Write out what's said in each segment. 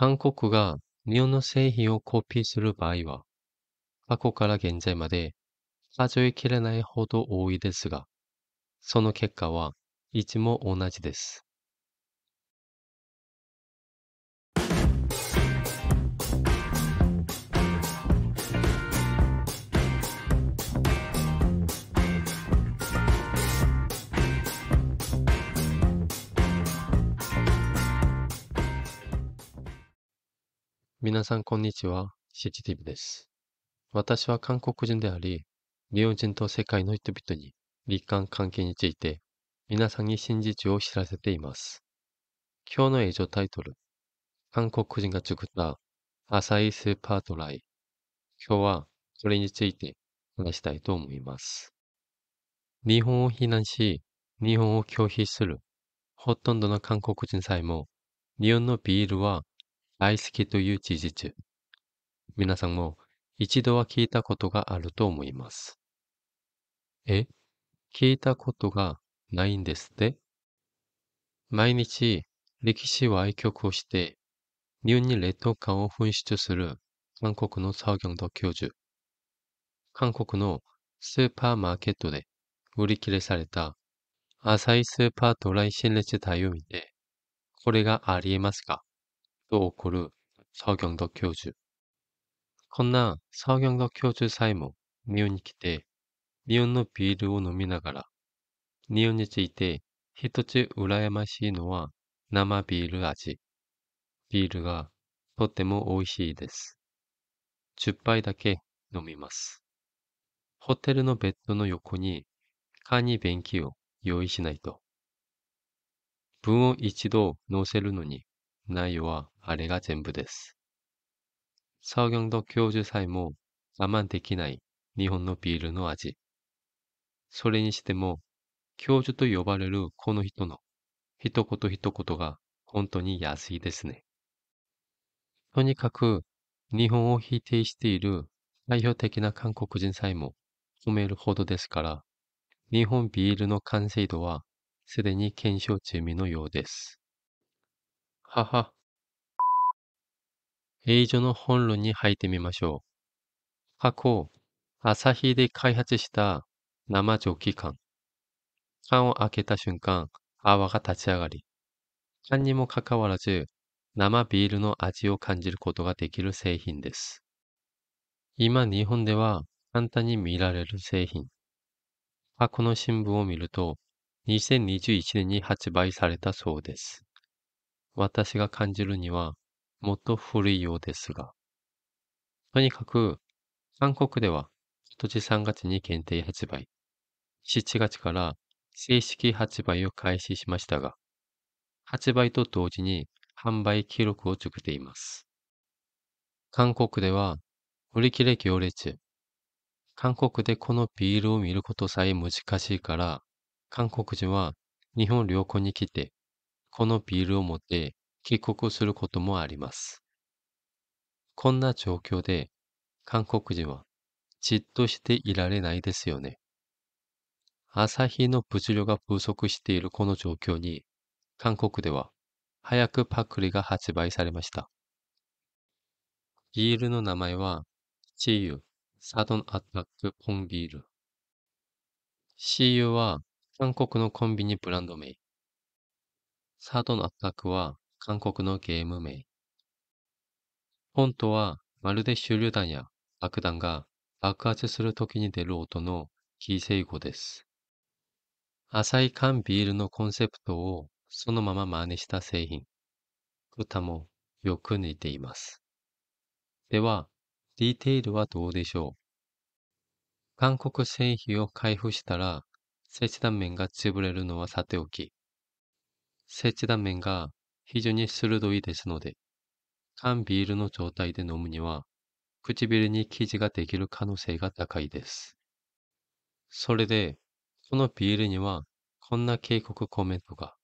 韓国が日本の製品をコピーする場合は、過去から現在まで数え切れないほど多いですが、その結果はいつも同じです。皆さんこんにちは、シチティブです。私は韓国人であり、日本人と世界の人々に日韓関係について皆さんに真実を知らせています。今日の映像タイトル、韓国人が作ったアサイスーパードライ。今日はそれについて話したいと思います。日本を非難し、日本を拒否するほとんどの韓国人さえも、日本のビールは愛好きという事実。皆さんも一度は聞いたことがあると思います。え、聞いたことがないんですって毎日歴史を愛曲をして、日本に劣等感を噴出する韓国のサーギョンド教授。韓国のスーパーマーケットで売り切れされた浅いスーパードライシンレを見て、これがありえますか또고르서경덕교주건나서경덕교주사이모니온이기대니온노비를오노미나가라니온이찌이때히토츠우라야마시노와나마비를아지비를가とても美味しいです。10杯だけ飲みます。ホテルのベッドの横にカニ便器を用意しないと。分を一度乗せるのに内容はあれが全部です。創業の教授さえも我慢できない日本のビールの味。それにしても、教授と呼ばれるこの人の一言一言が本当に安いですね。とにかく日本を否定している代表的な韓国人さえも褒めるほどですから、日本ビールの完成度はすでに検証済みのようです。はは。英語の本論に入ってみましょう。過去、朝日で開発した生蒸気缶。缶を開けた瞬間、泡が立ち上がり、缶にもかかわらず、生ビールの味を感じることができる製品です。今日本では簡単に見られる製品。過去の新聞を見ると、2021年に発売されたそうです。私が感じるにはもっと古いようですが。とにかく、韓国では今年3月に限定発売、7月から正式発売を開始しましたが、発売と同時に販売記録を作っています。韓国では売り切れ行列。韓国でこのビールを見ることさえ難しいから、韓国人は日本旅行に来てこのビールを持って帰国することもあります。こんな状況で韓国人はじっとしていられないですよね。朝日の物量が不足しているこの状況に、韓国では早くパクリが発売されました。ビールの名前は、チーサドンアタックポンビール。CU は韓国のコンビニブランド名。サードの圧迫は韓国のゲーム名。ンとはまるで手榴弾や爆弾が爆発する時に出る音の犠牲語です。浅い缶ビールのコンセプトをそのまま真似した製品。歌もよく似ています。では、ディテールはどうでしょう韓国製品を開封したら、切断面が潰れるのはさておき、設置断面が非常に鋭いですので、缶ビールの状態で飲むには、唇に生地ができる可能性が高いです。それで、このビールには、こんな警告コメントが。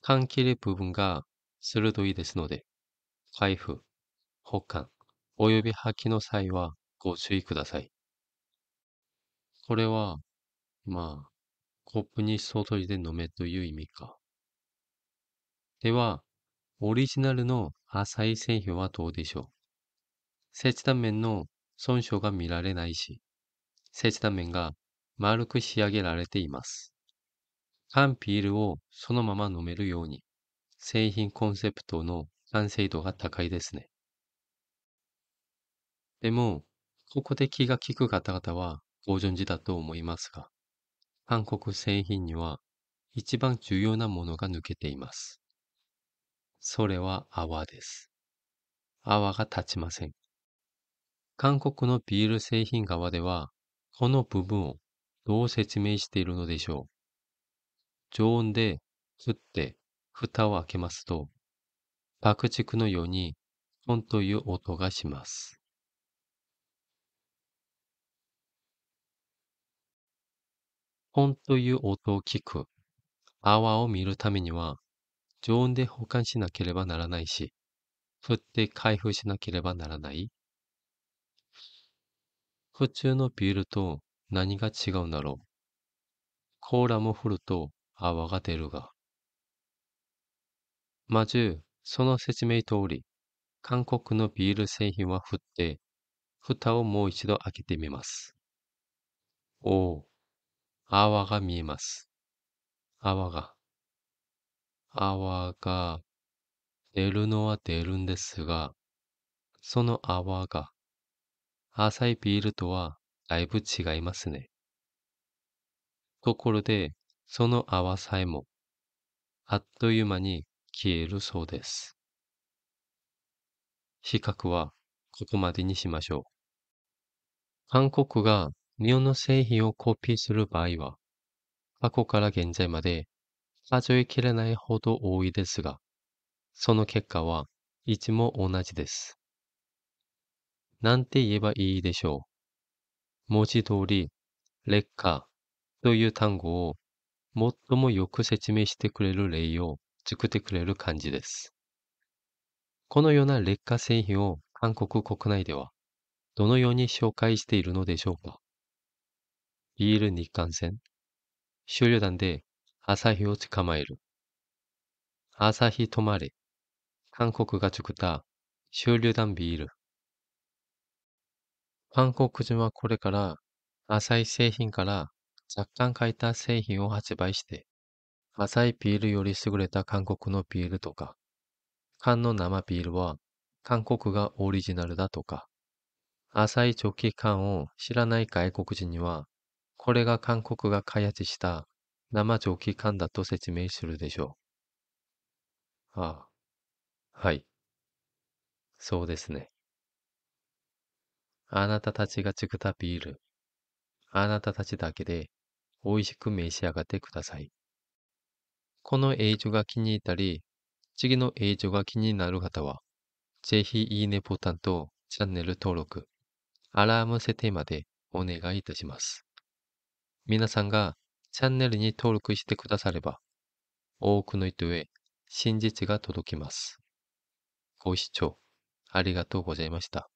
缶切れ部分が鋭いですので、開封、保管、及び吐きの際はご注意ください。これは、まあ、コップに外で飲めという意味か。では、オリジナルの浅い製品はどうでしょう切断面の損傷が見られないし、切断面が丸く仕上げられています。缶ビールをそのまま飲めるように、製品コンセプトの完成度が高いですね。でも、ここで気が利く方々はご存知だと思いますが、韓国製品には一番重要なものが抜けています。それは泡です。泡が立ちません。韓国のビール製品側では、この部分をどう説明しているのでしょう。常温でつって蓋を開けますと、爆竹のように、ほンという音がします。ほンという音を聞く、泡を見るためには、常温で保管しなければならないし、そって開封しなければならない。普通のビールと何が違うんだろう。コーラも振ると泡が出るが。まず、その説明通り、韓国のビール製品は振って、蓋をもう一度開けてみます。おお、泡が見えます。泡が。泡が出るのは出るんですが、その泡が浅いビールとはだいぶ違いますね。ところで、その泡さえもあっという間に消えるそうです。比較はここまでにしましょう。韓国が日本の製品をコピーする場合は、過去から現在まで数え切れないほど多いですが、その結果はいつも同じです。なんて言えばいいでしょう。文字通り、劣化という単語を最もよく説明してくれる例を作ってくれる感じです。このような劣化製品を韓国国内ではどのように紹介しているのでしょうかビール日韓戦、終了弾で朝日を捕まえる。朝日止まれ。が作った다쇼류ビール。韓国人はこれから浅い製品から若干変えた製品を発売して、浅いビールより優れた韓国のビールとか、缶の生ビールは韓国がオリジナルだとか、浅い直気缶を知らない外国人には、これが韓国が開発した生蒸気管だと説明するでしょう。ああ、はい。そうですね。あなたたちが作ったビール、あなたたちだけで美味しく召し上がってください。この映像が気に入ったり、次の映像が気になる方は、ぜひいいねボタンとチャンネル登録、アラーム設定までお願いいたします。皆さんがチャンネルに登録してくだされば、多くの人へ真実が届きます。ご視聴ありがとうございました。